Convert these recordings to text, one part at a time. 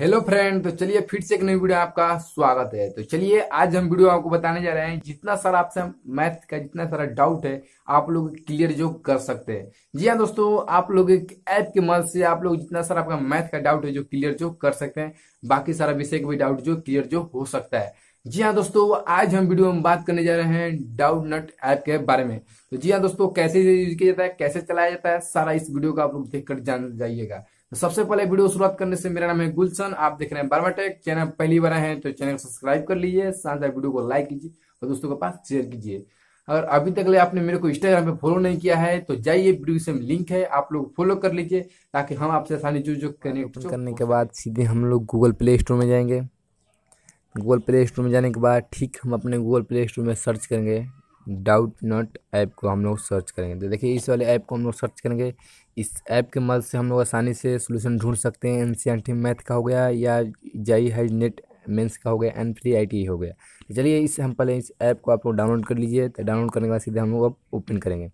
hello friend तो चलिए फिर से एक नई वीडियो आपका स्वागत है तो चलिए आज हम वीडियो आपको बताने जा रहे हैं जितना सारा आपसे मैथ का जितना सारा डाउट है आप लोग क्लियर जो कर सकते हैं जी हाँ दोस्तों आप लोग एक ऐप के मदद से आप लोग जितना सारा आपका मैथ का डाउट है जो क्लियर जो कर सकते हैं बाकी सारा विषय का भी डाउट जो क्लियर जो हो सकता है जी हाँ दोस्तों आज हम वीडियो में बात करने जा रहे हैं डाउट नट ऐप के बारे में तो जी हाँ दोस्तों कैसे यूज किया जाता है कैसे चलाया जाता है सारा इस वीडियो का आप लोग देख जान जाइएगा तो सबसे पहले वीडियो शुरुआत करने से मेरा नाम है गुलशन आप देख रहे हैं बारवाटेक चैनल पहली बार है तो चैनल सब्सक्राइब कर लीजिए साथ वीडियो को लाइक कीजिए और दोस्तों के पास शेयर कीजिए अगर अभी तक आपने मेरे को इंस्टाग्राम पे फॉलो नहीं किया है तो जाइए वीडियो से लिंक है आप लोग फॉलो कर लीजिए ताकि हम आपसे आसानी जो जो कनेक्ट करने के बाद सीधे हम लोग गूगल प्ले स्टोर में जाएंगे गूगल प्ले स्टोर में जाने के बाद ठीक हम अपने गूगल प्ले स्टोर में सर्च करेंगे डाउट नॉट ऐप को हम लोग सर्च करेंगे तो देखिए इस वाले ऐप को हम लोग सर्च करेंगे इस ऐप के मदद से हम लोग आसानी से सोल्यूशन ढूंढ सकते हैं N C N T math का हो गया या जाई हाई नेट मेन्स का हो गया एन फ्री आई टी हो गया तो चलिए इस हम पहले इस ऐप को आप लोग डाउनलोड कर लीजिए तो डाउनलोड करने के बाद सीधे हम लोग अब ओपन करेंगे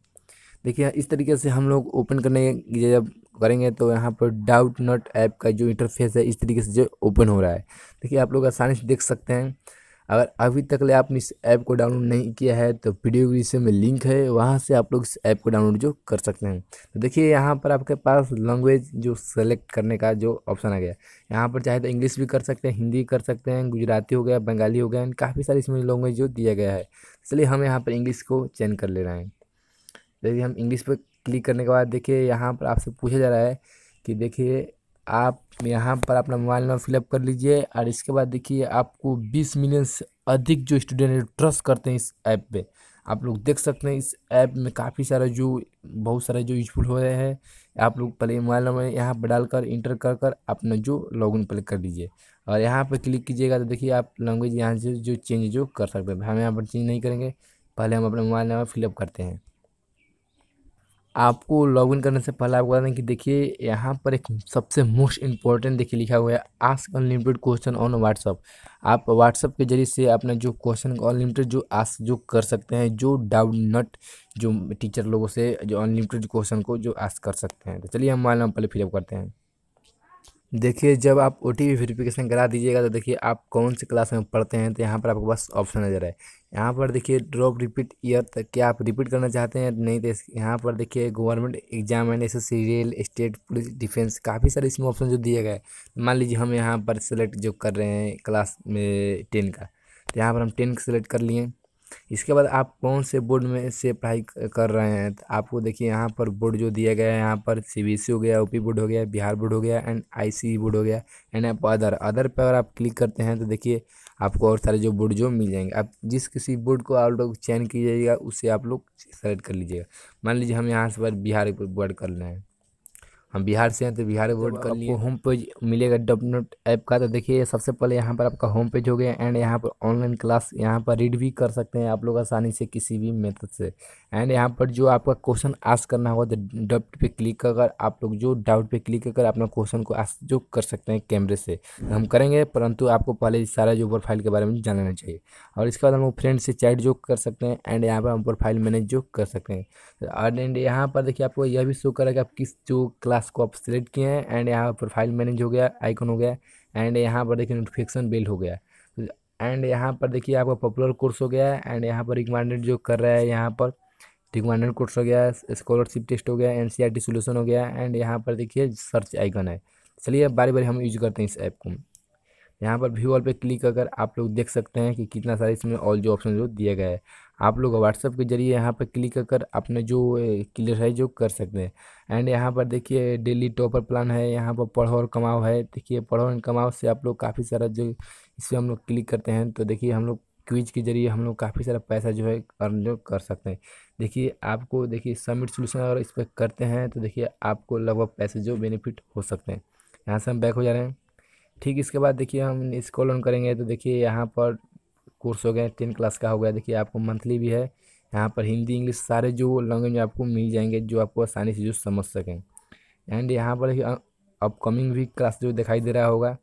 देखिए इस तरीके से हम लोग ओपन करने जब करेंगे तो यहाँ पर डाउट नॉट ऐप का जो इंटरफेस है इस तरीके से जो ओपन हो रहा है देखिए आप लोग आसानी से देख सकते हैं अगर अभी तक ले आपने इस ऐप को डाउनलोड नहीं किया है तो वीडियो में लिंक है वहाँ से आप लोग इस ऐप को डाउनलोड जो कर सकते हैं तो देखिए यहाँ पर आपके पास लैंग्वेज जो सेलेक्ट करने का जो ऑप्शन आ गया यहाँ पर चाहे तो इंग्लिश भी कर सकते हैं हिंदी कर सकते हैं गुजराती हो गया बंगाली हो गया काफ़ी सारी इसमें लैंग्वेज जो दिया गया है इसलिए हम यहाँ पर इंग्लिश को चेंज कर ले रहे हैं देखिए हम इंग्लिश पर क्लिक करने के बाद देखिए यहाँ पर आपसे पूछा जा रहा है कि देखिए आप यहाँ पर अपना मोबाइल नंबर फिलअप कर लीजिए और इसके बाद देखिए आपको 20 मिलियन से अधिक जो स्टूडेंट है ट्रस्ट करते हैं इस ऐप पे आप लोग देख सकते हैं इस ऐप में काफ़ी सारा जो बहुत सारे जो यूजफुल हो रहे हैं आप लोग पहले मोबाइल नंबर यहाँ पर डालकर इंटर कर कर अपना जो लॉगिन पहले कर लीजिए और यहाँ पर क्लिक कीजिएगा तो देखिए आप लैंग्वेज यहाँ से जो चेंज जो कर सकते हैं हम यहाँ पर चेंज नहीं करेंगे पहले हम अपना मोबाइल नंबर फिलअप करते हैं आपको लॉगिन करने से पहले आपको बता दें कि देखिए यहाँ पर एक सबसे मोस्ट इम्पॉर्टेंट देखिए लिखा हुआ है ask unlimited question on WhatsApp आप व्हाट्सअप के जरिए से अपने जो क्वेश्चन को अनलिमिटेड जो आस्क जो कर सकते हैं जो डाउट नट जो टीचर लोगों से जो अनलिमिटेड क्वेश्चन को जो आस्क कर सकते हैं तो चलिए हम नंबर पहले फिलअप करते हैं देखिए जब आप ओ टी वेरीफिकेशन करा दीजिएगा तो देखिए आप कौन से क्लास में पढ़ते हैं तो यहाँ पर आपको बस ऑप्शन नज़र आए यहाँ पर देखिए ड्रॉप रिपीट ईयर तक क्या आप रिपीट करना चाहते हैं नहीं तो यहाँ पर देखिए government exam and S rail state police defence काफ़ी सारे इसमें ऑप्शन जो दिए गए मान लीजिए हम यहाँ पर सेलेक्ट जो कर रहे हैं क्लास में टेन का तो यहाँ पर हम टेन सेलेक्ट कर लिए इसके बाद आप कौन से बोर्ड में से पढ़ाई कर रहे हैं तो आपको देखिए यहाँ पर बोर्ड जो दिया गया है यहाँ पर सी बी एस ई हो गया ओ पी बोर्ड हो गया बिहार बोर्ड हो गया and I C e board हो गया एंड आप अदर अदर पर अगर आप क्लिक करते हैं तो देखिए आपको और सारे जो बोर्ड जो मिल जाएंगे आप जिस किसी बोर्ड को आप लोग चयन कीजिएगा उसे आप लोग सेलेक्ट कर लीजिएगा मान लीजिए हम यहाँ से बिहार बोर्ड कर रहे हैं हम बिहार से हैं तो बिहार वोट कर लिए होम पेज मिलेगा डब्लू ऐप का तो देखिए सबसे पहले यहाँ पर आपका होम पेज हो गया एंड यहाँ पर ऑनलाइन क्लास यहाँ पर रीड भी कर सकते हैं आप लोग आसानी से किसी भी मेथड से एंड यहाँ पर जो आपका क्वेश्चन आस्क करना होगा तो डब्ट पे क्लिक कर आप लोग जो डाउट पे क्लिक कर अपना क्वेश्चन को आस्क जो कर सकते हैं कैमरे से तो हम करेंगे परंतु आपको पहले सारा जो प्रोफाइल के बारे में जानना चाहिए और इसके बाद हम लोग फ्रेंड से चैट जो कर सकते हैं एंड यहाँ पर हम प्रोफाइल मैनेज जो कर सकते हैं एंड तो यहाँ पर देखिए आपको यह भी शो करेगा आप किस जो क्लास क्लास को आप सिलेक्ट किए हैं एंड यहाँ पर प्रोफाइल मैनेज हो गया आइकन हो गया एंड यहाँ पर देखिए नोटिफिकेशन बिल हो गया एंड यहाँ पर देखिए आपका पॉपुलर कोर्स हो गया है एंड यहाँ पर रिकमांडेड जो कर रहा है यहाँ पर रिकमांडेड कोर्स हो गया स्कॉलरशिप टेस्ट हो गया N C R T solution हो गया एंड यहाँ पर देखिए सर्च आइकन है चलिए बारी बारी हम यूज करते हैं इस ऐप को यहाँ पर व्यू ऑल पे क्लिक कर आप लोग देख सकते हैं कि कितना सारा इसमें ऑल जो ऑप्शन जो दिया गया है आप लोग व्हाट्सअप के जरिए यहाँ पर क्लिक कर अपने जो क्लियर है जो कर सकते हैं एंड यहाँ पर देखिए डेली टॉपर प्लान है यहाँ पर पढ़ो और कमाओ है देखिए पढ़ो और कमाओ से आप लोग काफ़ी सारा जो इस हम लोग क्लिक करते हैं तो देखिए हम लोग क्विज के जरिए हम लोग काफ़ी सारा पैसा जो है अर्न जो कर सकते हैं देखिए आपको देखिए सबमिट सोल्यूशन अगर इस पर करते हैं तो देखिए आपको लगभग पैसे जो बेनिफिट हो सकते हैं यहाँ से हम बैक हो जा रहे हैं ठीक इसके बाद देखिए हम इसको लोन करेंगे तो देखिए यहाँ पर कोर्स हो गया टेन क्लास का हो गया देखिए आपको मंथली भी है यहाँ पर हिंदी इंग्लिश सारे जो लैंग्वेज में आपको मिल जाएंगे जो आपको आसानी से जो समझ सकें एंड यहाँ पर अपकमिंग भी क्लास जो दिखाई दे रहा होगा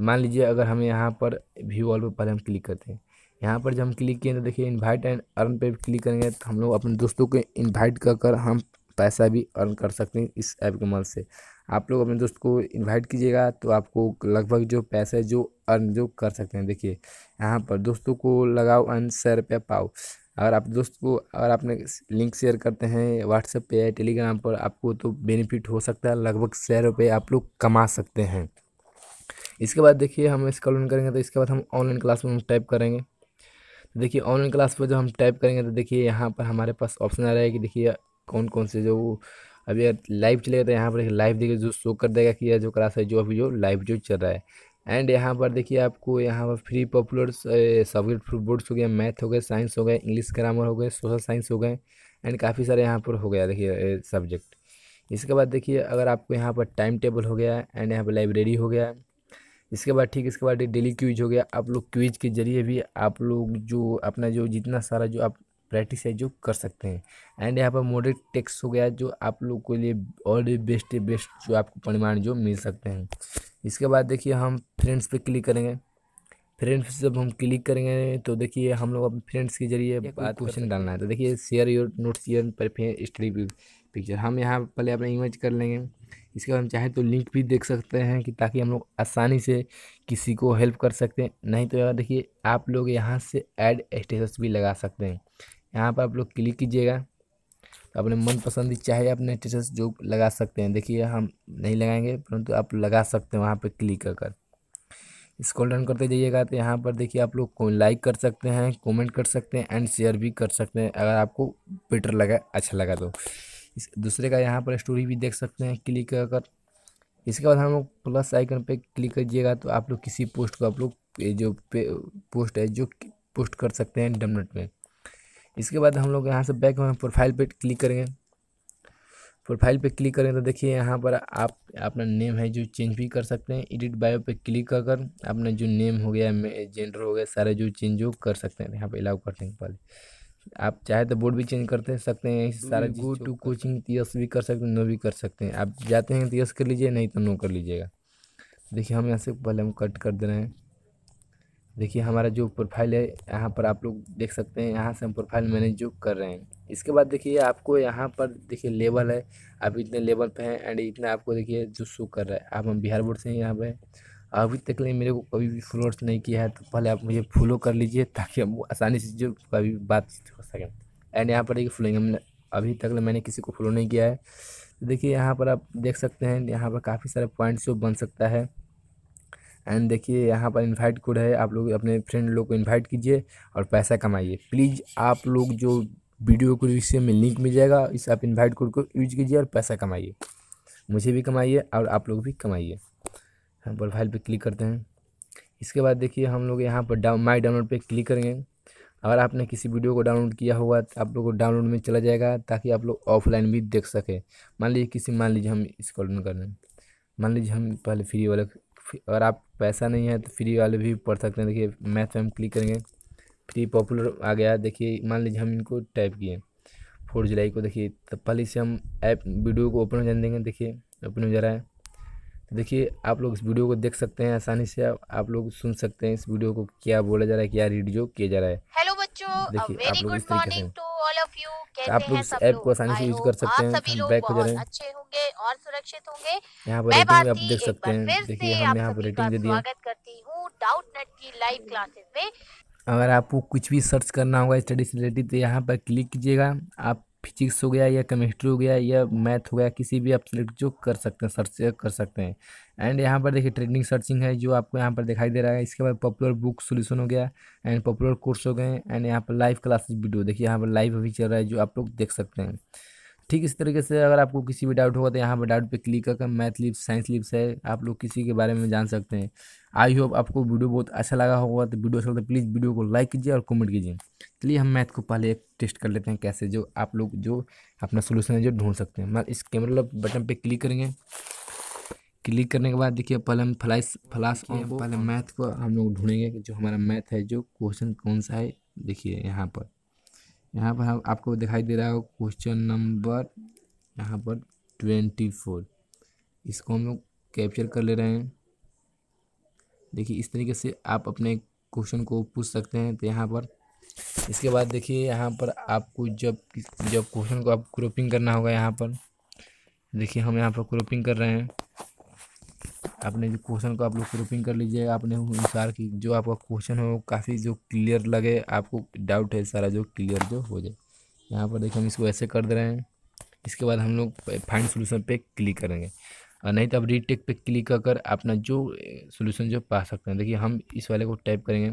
मान लीजिए अगर हम यहाँ पर व्यू ऑल पर पहले हम क्लिक करते हैं यहाँ पर जब हम क्लिक किए तो देखिए इन्वाइट एंड अर्न पे क्लिक करेंगे तो हम लोग अपने दोस्तों को इन्वाइट कर कर हम पैसा भी अर्न कर सकते हैं इस ऐप के मदद से आप लोग अपने दोस्त को इनवाइट कीजिएगा तो आपको लगभग जो पैसे जो अर्न जो कर सकते हैं देखिए यहाँ पर दोस्तों को लगाओ अर्न सौ रुपये पाओ अगर आप दोस्त को अगर आपने लिंक शेयर करते हैं व्हाट्सएप पे या टेलीग्राम पर आपको तो बेनिफिट हो सकता है लगभग सौ रुपये आप लोग कमा सकते हैं इसके बाद देखिए हम इसका लोन करेंगे तो इसके बाद हम ऑनलाइन क्लास में टाइप करेंगे तो देखिए ऑनलाइन क्लास पर जब हम टाइप करेंगे तो देखिए यहाँ पर हमारे पास ऑप्शन आ रहा है कि देखिए कौन कौन से जो अभी अगर लाइव चलेगा तो यहाँ पर लाइव देखिए जो शो कर देगा कि यह जो क्लास है जो अभी जो लाइव जो चल रहा है एंड यहाँ पर देखिए आपको यहाँ पर फ्री पॉपुलर सब्जेक्ट बोर्ड्स हो गया मैथ हो गए साइंस हो गए इंग्लिश ग्रामर हो गए सोशल साइंस हो गए एंड काफ़ी सारे यहाँ पर हो गया देखिए सब्जेक्ट इसके बाद देखिए अगर आपको यहाँ पर टाइम टेबल हो गया एंड यहाँ पर लाइब्रेरी हो गया इसके बाद ठीक इसके बाद डेली क्विज हो गया आप लोग क्विज के जरिए भी आप लोग जो अपना जो जितना सारा जो आप प्रैक्टिस है जो कर सकते हैं एंड यहाँ पर मॉडल टेक्स हो गया जो आप लोग के लिए और भी बेस्ट बेस्ट जो आपको परिमाण जो मिल सकते हैं इसके बाद देखिए हम फ्रेंड्स पे क्लिक करेंगे फ्रेंड्स जब हम क्लिक करेंगे तो देखिए हम लोग अपने फ्रेंड्स के जरिए बात क्वेश्चन डालना है तो देखिए शेयर योर नोट शेयर पर स्टडी पिक्चर हम यहाँ पहले अपना इमेज कर लेंगे इसके बाद हम चाहें तो लिंक भी देख सकते हैं कि ताकि हम लोग आसानी से किसी को हेल्प कर सकते हैं नहीं तो यार देखिए आप लोग यहाँ से ऐड स्टेटस भी लगा सकते हैं यहाँ पर आप लोग क्लिक कीजिएगा तो अपने मनपसंद चाहे अपने टीचर्स जो लगा सकते हैं देखिए हम नहीं लगाएंगे परंतु आप लगा सकते हैं वहाँ पर क्लिक कर स्क्रॉल डाउन करते जाइएगा तो यहाँ पर देखिए आप लोग लाइक कर सकते हैं कमेंट कर सकते हैं एंड शेयर भी कर सकते हैं अगर आपको बेटर लगा अच्छा लगा तो इस दूसरे का यहाँ पर स्टोरी भी देख सकते हैं क्लिक कर इसके बाद हम लोग प्लस आइकन पर क्लिक कीजिएगा तो आप लोग किसी पोस्ट को आप लोग जो पोस्ट है जो पोस्ट कर सकते हैं डमनट में इसके बाद हम लोग यहाँ से बैक में प्रोफाइल पे क्लिक करेंगे प्रोफाइल पे क्लिक करेंगे तो देखिए यहाँ पर आप अपना नेम है जो चेंज भी कर सकते हैं एडिट बायो पे क्लिक कर कर अपना जो नेम हो गया जेंडर हो गया सारे जो चेंज हो कर सकते हैं यहाँ पे अलाउ करते हैं पहले आप चाहे तो बोर्ड भी चेंज करते सकते हैं सारा गो टू कोचिंग टीएस भी कर सकते हैं नो भी कर सकते हैं आप जाते हैं टीएस कर लीजिए नहीं तो नो कर लीजिएगा देखिए हम यहाँ से पहले हम कट कर दे रहे हैं देखिए हमारा जो प्रोफाइल है यहाँ पर आप लोग देख सकते हैं यहाँ से हम प्रोफाइल मैनेज जो कर रहे हैं इसके बाद देखिए आपको यहाँ पर देखिए लेवल है आप इतने लेवल पे हैं एंड इतना आपको देखिए जो शो कर रहा है आप हम बिहार बोर्ड से हैं यहाँ पे अभी तक नहीं मेरे को कभी भी फ्लोर्स नहीं किया है तो पहले आप मुझे फॉलो कर लीजिए ताकि हम आसानी से जो कभी बातचीत हो सकें एंड यहाँ पर देखिए फ्लोइंग हमने अभी तक मैंने किसी को फॉलो नहीं किया है देखिए यहाँ पर आप देख सकते हैं यहाँ पर काफ़ी सारे पॉइंट्स जो बन सकता है एंड देखिए यहाँ पर इनवाइट कोड है आप लोग अपने फ्रेंड लोग को इनवाइट कीजिए और पैसा कमाइए प्लीज़ आप लोग जो वीडियो को से में लिंक मिल जाएगा इस आप इनवाइट कोड को यूज कीजिए और पैसा कमाइए मुझे भी कमाइए और आप लोग भी कमाइए हम प्रोफाइल पर क्लिक करते हैं इसके बाद देखिए हम लोग यहाँ पर डाउन माई डाउनलोड पर क्लिक करेंगे अगर आपने किसी वीडियो को डाउनलोड किया होगा तो आप लोग को डाउनलोड में चला जाएगा ताकि आप लोग ऑफलाइन भी देख सकें मान लीजिए किसी मान लीजिए हम इसको डाउनलोड कर रहे हैं मान लीजिए हम पहले फ्री वाले अगर आप पैसा नहीं है तो फ्री वाले भी पढ़ सकते हैं देखिए मैथ में हम क्लिक करेंगे फ्री पॉपुलर आ गया देखिए मान लीजिए हम इनको टाइप किए फोर जुलाई को देखिए तो पहले से हम ऐप वीडियो को ओपन हो जाने देंगे देखिए ओपन हो जा रहा है तो देखिए आप लोग इस वीडियो को देख सकते हैं आसानी से आप, लोग सुन सकते हैं इस वीडियो को क्या बोला जा रहा है क्या रीड जो किया जा रहा है हेलो बच्चों देखिए आप लोग इस तरीके से आप लोग ऐप को आसानी से यूज कर सकते हैं हम बैक हो जा रहे हैं अच्छे होंगे और सुरक्षित होंगे यहाँ पर रेटिंग आप देख सकते हैं देखिए हम यहाँ पर रेटिंग दे दिए स्वागत करती हूँ डाउट नेट की लाइव क्लासेस में अगर आपको कुछ भी सर्च करना होगा स्टडी से रिलेटेड तो यहाँ पर क्लिक कीजिएगा आप फिजिक्स हो गया या केमिस्ट्री हो गया या मैथ हो गया किसी भी आप सिलेक्ट जो कर सकते हैं सर्च कर सकते हैं एंड यहाँ पर देखिए ट्रेंडिंग सर्चिंग है जो आपको यहाँ पर दिखाई दे रहा है इसके बाद पॉपुलर बुक सोल्यूशन हो गया एंड पॉपुलर कोर्स हो गए एंड यहाँ पर लाइव क्लासेस वीडियो देखिए यहाँ पर लाइव अभी चल रहा है जो आप लोग देख सकते हैं ठीक इस तरीके से अगर आपको किसी भी डाउट होगा तो यहाँ पर डाउट पे क्लिक करके मैथ लिप्स साइंस लिप्स है आप लोग किसी के बारे में जान सकते हैं आई होप आपको वीडियो बहुत अच्छा लगा होगा तो वीडियो अच्छा लगता है तो प्लीज़ वीडियो को लाइक कीजिए और कमेंट कीजिए चलिए हम मैथ को पहले एक टेस्ट कर लेते हैं कैसे जो आप लोग जो अपना सोल्यूशन है जो ढूंढ सकते हैं मैं इस कैमरा मतलब बटन पर क्लिक करेंगे क्लिक करने के बाद देखिए पहले हम फ्लाइस फ्लास ऑन पहले मैथ को हम लोग ढूंढेंगे कि जो हमारा मैथ है जो क्वेश्चन कौन सा है देखिए यहाँ पर यहाँ पर हम आपको दिखाई दे रहा है क्वेश्चन नंबर यहाँ पर ट्वेंटी फोर इसको हम लोग कैप्चर कर ले रहे हैं देखिए इस तरीके से आप अपने क्वेश्चन को पूछ सकते हैं तो यहाँ पर इसके बाद देखिए यहाँ पर आपको जब जब क्वेश्चन को आप क्रोपिंग करना होगा यहाँ पर देखिए हम यहाँ पर क्रोपिंग कर रहे हैं आपने जो क्वेश्चन को आप लोग प्रूफिंग कर लीजिए आपने अनुसार की जो आपका क्वेश्चन हो काफ़ी जो क्लियर लगे आपको डाउट है सारा जो क्लियर जो हो जाए यहाँ पर देखिए हम इसको ऐसे कर दे रहे हैं इसके बाद हम लोग फाइंड सोल्यूशन पे क्लिक करेंगे और नहीं तो आप रीटेक पे क्लिक कर कर अपना जो सोल्यूशन जो पा सकते हैं देखिए हम इस वाले को टाइप करेंगे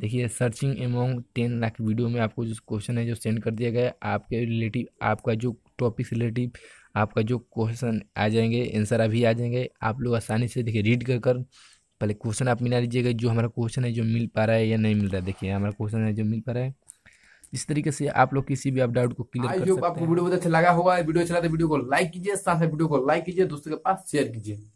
देखिए searching among ten lakh video में आपको जो क्वेश्चन है जो सेंड कर दिया गया है आपके रिलेटिव आपका जो टॉपिक रिलेटिव आपका जो क्वेश्चन आ जाएंगे आंसर अभी आ जाएंगे आप लोग आसानी से देखिए रीड कर कर पहले क्वेश्चन आप मिला लीजिएगा जो हमारा क्वेश्चन है जो मिल पा रहा है या नहीं मिल रहा है देखिए हमारा क्वेश्चन है जो मिल पा रहा है इस तरीके से आप लोग किसी भी आप डाउट को क्लियर आपको वीडियो बहुत अच्छा लगा होगा वीडियो अच्छा लगा तो वीडियो को लाइक कीजिए साथ में वीडियो को लाइक कीजिए दोस्तों के पास शेयर कीजिए